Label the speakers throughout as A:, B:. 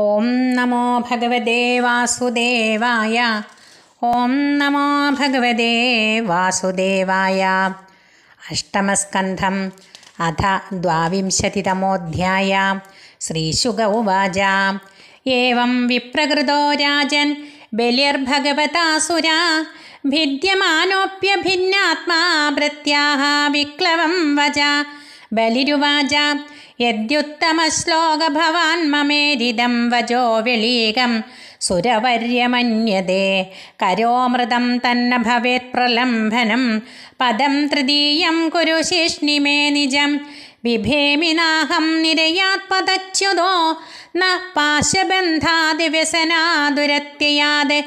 A: ॐ नमो भगवते वासुदेवाय ॐ नमो भगवते वासुदेवाय अष्टमस्कन्धम् अथ द्वाविंशतितमोऽध्यायां श्रीशुग उवाच एवं विप्रकृतो राजन् सुरा भिद्यमानोऽप्यभिन्नात्मा प्रत्याह विक्लवं वज बलिरुवाजा യദ്യുത്തമശ്ലോകഭവാൻ മമേരിതം വജോ വിളീകം സുരവര്യമന്യതേ കരോമൃതം തന്ന ഭവേത് പ്രലംഭനം പദം തൃതീയം കുരുശിഷ്ണിമേ നിജം വിഭേമിനാഹം നിരയാത്പതച്യുതോ ന പാശബന്ധാദിവ്യസനാതുരത്യയാത്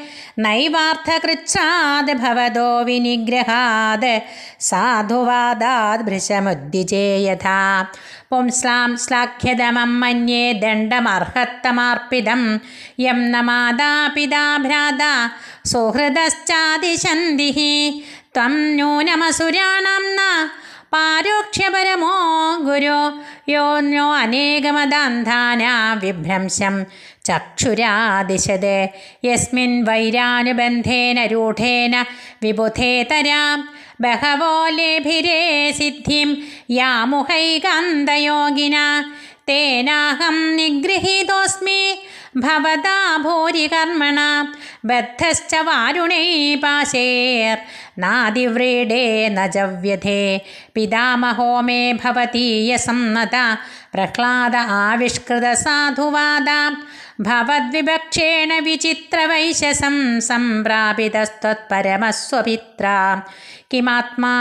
A: നൈവാർത്ഥകൃച്ഛാത് ഭവതോ വിനിഗ്രഹാത് സാധുവാദാത് ഭൃശമുദ്ധിജേയഥാ പുംസ്ലാം ശ്ലാഖ്യതമം മന്യേ ദണ്ഡമർഹത്തമാർപ്പിതം യം ന മാതാപിതാ ഭ്രാത സുഹൃതശ്ചാതിശന്തി ത്വം ന്യൂനമസുരാണം ന പാരോക്ഷ്യപരമോ ഗുരു യോന്യോ അനേകമദാന്ധാന വിഭ്രംശം ചക്ഷുരാദിശത് യസ്മിൻ വൈരാനുബന്ധേന രൂഢേന വിബുധേതരാം ബഹവോ ലഭിരേ സിദ്ധിം യാമുഹൈകാന്തയോഗിന തേനാഹം നിഗൃഹീതോസ്മി भवदा भूरिकर्मणा बद्धश्च वारुणे पाशेर्नादिव्रीडे न जव्यथे पितामहो मे भवतीयसम्मत प्रह्लाद आविष्कृतसाधुवादा भवद्विवक्षेण विचित्रवैशसं सम्प्रापितस्त्वत्परमस्वपित्रा किमात्मा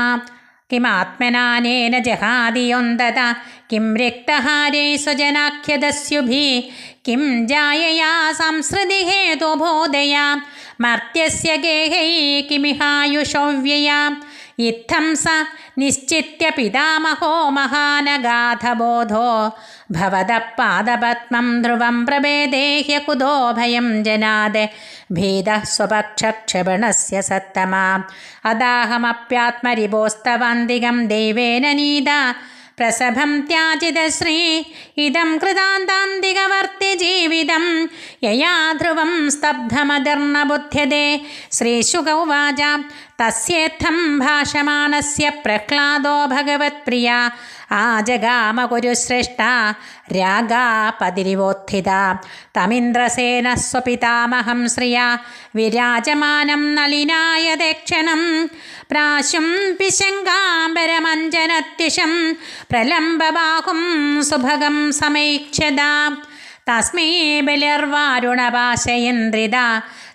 A: किमात्मनानेन जहादियोन्ददा किं रिक्तहारे स्वजनाख्यदस्युभि किं जायया संसृतिहेतुबोधया मर्त्यस्य गेहै किमिहायुषव्यया इत्थं स निश्चित्यपितामहो महानगाधबोधो भवदः पादपद्मं ध्रुवं ह्यकुतो भयं जनाद भेदः स्वभक्षक्षबणस्य सत्तमा अदाहमप्यात्मरिभोस्तवान्दिगं देवेन नीदा प्रसभं त्याजितश्री इदं जीवितं यया ध्रुवं स्तब्धमधर्मबुध्यदे श्रीशुगौ वाचा തസ്യേത്ഥം ഭാഷമാണസ്യ പ്രഹ്ലാദോ ഭഗവത് ഭഗവത്പ്രിയ ആ രാഗാ പതിരിവോത്ഥിത തമിന്ദ്രസേന സ്വപിതാമഹം ശ്രിയ വിരാജമാനം നളിനായ ദക്ഷണം പ്രാശും പിശങ്കാംബരമഞ്ജനത്യശം പ്രലംബബാഹും സുഭഗം സമൈക്ഷതാം തസ്മേ ബലിർവാരുണപാശയന്ത്രിത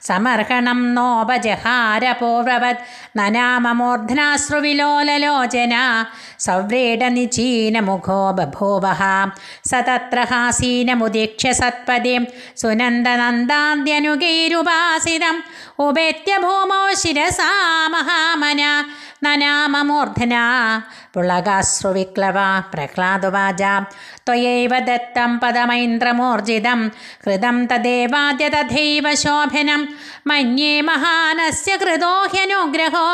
A: സമർഹണം നോപജഹാര നനാമമൂർധനാശ്രുവിലോലോചന നനാമമൂർധനാശ്രുവിലോലലോചന സവ്രീഡനിചീനമുഖോ ബഭൂവः स तत्र हासीनमुदीक्ष्य सत्पदीं सुनन्दनन्दाद्यनुगैरुपासितम् उपेत्य भूमौ शिरसा महामना നനാമമൂർധന पुगाश्रुविक्लव പ്രഹ്ലാദുവാച त्वयैव दत्तं पदमैन्द्रमूर्जितं हृदं तदेवाद्य तथैव शोभनम मे महान कृतो ह्यनुग्रहो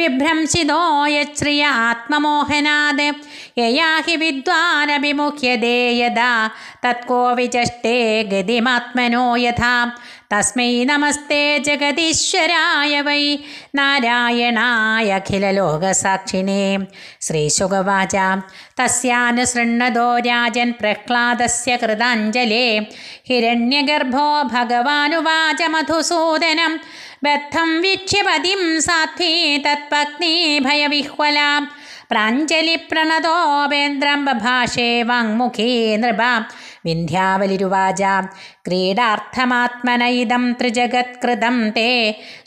A: विभ्रंसितो यच्छ्रिय आत्ममोहनाद् यया हि दे यदा तत्को विचष्टे गतिमात्मनो यथा തസ്മൈ നമസ്തേ ജഗദീശ്വരായ വൈ നാരായണായ അഖിലലോകസാക്ഷിണേ ശ്രീശുഖവാച തസ്യാനുസൃണ്ണതോ രാജൻ പ്രഹ്ലാദസ്യ കൃതാഞ്ജലേ ഹിരണ്യഗർഭോ ഭഗവാനുവാച മധുസൂദനം ബദ്ധം വീക്ഷ്യപതിം സാധ്വീ തത്പത്നീ ഭയവിഹ്വലാം പ്രണതോപേന്ദ്രം ബഭാഷേ വാങ്മുഖീ നൃപ വിന്ധ്യാവലിരുവാച ക്രീഡാർത്ഥമാത്മനയിതം ത്രിജഗത്കൃതം തേ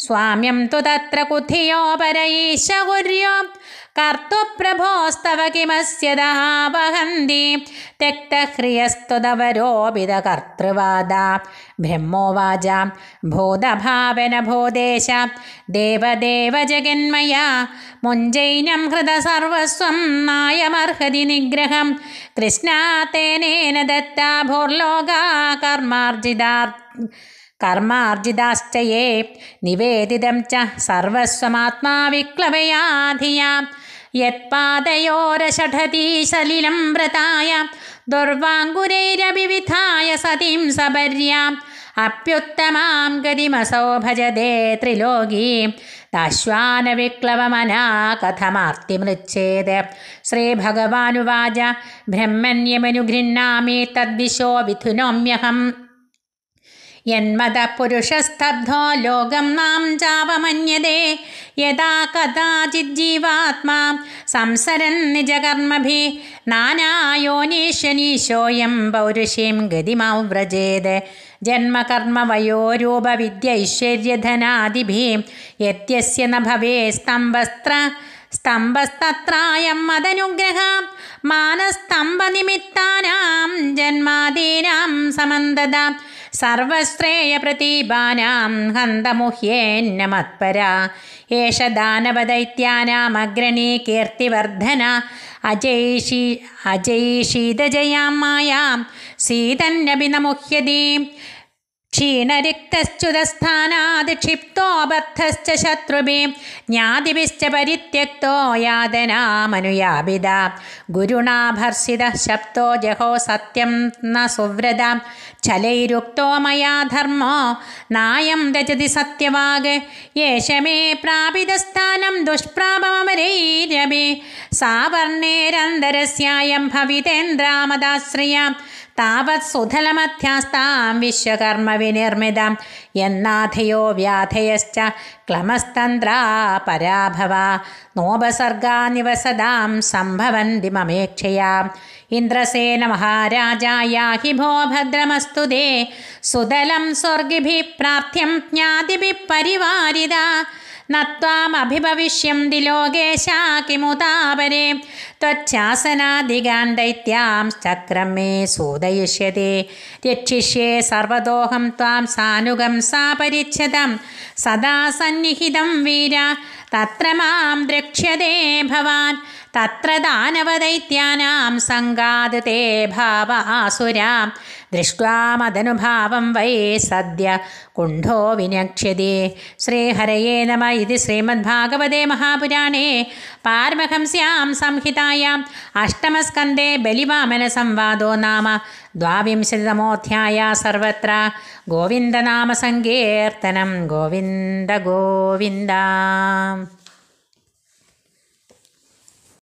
A: സ്വാമ്യം തു തത്ര കുധിയോപരൈശൗര്യോ കർത്തുപ്രഭോസ്തവ കിമസ്യദാവഹന്തി തെക്തഹ്രിയസ്തുതവരോപിത കർത്തൃവാദ ബ്രഹ്മോവാച ഭൂതഭാവന ഭൂദേശ ദേവദേവ ജഗന്മയ മുഞ്ചൈനം ഹൃദ സർവസ്വം നായമർഹതി നിഗ്രഹം കൃഷ്ണാത്തേനേന ദത്താ ഭൂർലോകാ കർമാർജിതാർ കർമാർജിതാശ്ചയേ നിവേദിതം ച സർവസ്വമാത്മാ यत्पादयोरषठतीसलिलं व्रताय दुर्वाङ्गुरैरभिविधाय सतीं सपर्याम् अप्युत्तमां गतिमसौ भजते त्रिलोकी दाश्वानविक्लवमना कथमार्तिमृच्छेद श्रीभगवानुवाच ब्रह्मण्यमनुगृह्णामि तद्दिशो विथुनोम्यहम् യന്മത ലോകം നാം ജാപമന്യതേ യഥാ കഥാചിജ്ജീവാത്മാ സംസരൻ നിജകർമ്മഭി നാനായോനീശനീശോയം പൗരുഷീം ഗതിമാം വ്രജേത് ജന്മകർമ്മവയോരൂപവിദ്യൈശ്വര്യധനാദിഭിം യത്യസ്യ ന ഭവേ സ്തംഭസ്ത്ര സ്തംഭസ്തത്രായം മതനുഗ്രഹ മാനസ്തംഭനിമിത്താനാം ജന്മാദീനാം സമന്തത സർവശ്രേയ പ്രതീപാനാം ഹന്തമുഹ്യേന്ന മത്പര ഏഷ ദാനവദൈത്യാനാമഗ്രണീ കീർത്തിവർദ്ധന അജയ്ഷീ അജൈഷീതജയാം മായാം സീതന്നഭിനമുഹ്യതീം ക്ഷീണരിക്തശ്ചുതസ്ഥാനാത് ക്ഷിപ്തോബദ്ധശ്ച ശത്രുഭി ജ്ഞാതിവിശ്ച പരിത്യക്തോ യാതനാമനുയാപിത ഗുരുണാഭർഷിത ശബ്ദോ ജഹോ സത്യം ന സുവ്രത ചലൈരുക്തോ മയാ ധർമ്മോ നായം രജതി സത്യവാഗ് യേശ മേ പ്രാപിതസ്ഥാനം ദുഷ്പ്രാപമരൈരവി സാവർണേരന്തരസ്യായം ഭവിതേന്ദ്രാമദാശ്രയാം താവത് സുധലമധ്യസ്ഥാം വിശ്വകർമ്മവിനിർമ്മിതം എന്നാഥയോ വ്യാധയശ്ച ക്ലമസ്തന്ത്ര പരാഭവ നോപസർഗാനിവസതാം സംഭവന്തി മമേക്ഷയാ ഇന്ദ്രസേന മഹാരാജായ हि भो भद्रमस्तु ते सुदलं स्वर्गिभिः प्रार्थ्यं ज्ञातिभिः നത്വാമഭിഭവിഷ്യന്തി ലോകേശാ കിമുതാപരെ ത്വച്ചാസനാധികാൻ ചക്രം മേ സൂദയിഷ്യതേ രക്ഷിഷ്യേ സർവദോഹം ത്വാം സാനുഗം സാപരിച്ഛതം സദാ സന്നിഹിതം വീര തത്ര മാം ദ്രക്ഷ്യതേ ഭവാൻ തത്ര ദാനവദൈത്യാനാം സംഘാത് തേ ഭാവാസുരാം ദൃഷ്ട്വാമതനുഭാവം വൈ സദ്യ കുണ്ഠോ വിനക്ഷ്യതി ശ്രീഹരയേ നമ ഇത് ശ്രീമദ്ഭാഗവതേ മഹാപുരാണേ പാർമഹംസ്യാം സംഹിതായാം അഷ്ടമസ്കന്ധേ ബലിവാമന സംവാദോ നാമ ദ്വാവിംശതിതമോധ്യായ സർവത്ര ഗോവിന്ദനാമസങ്കീർത്തനം ഗോവിന്ദ ഗോവിന്ദ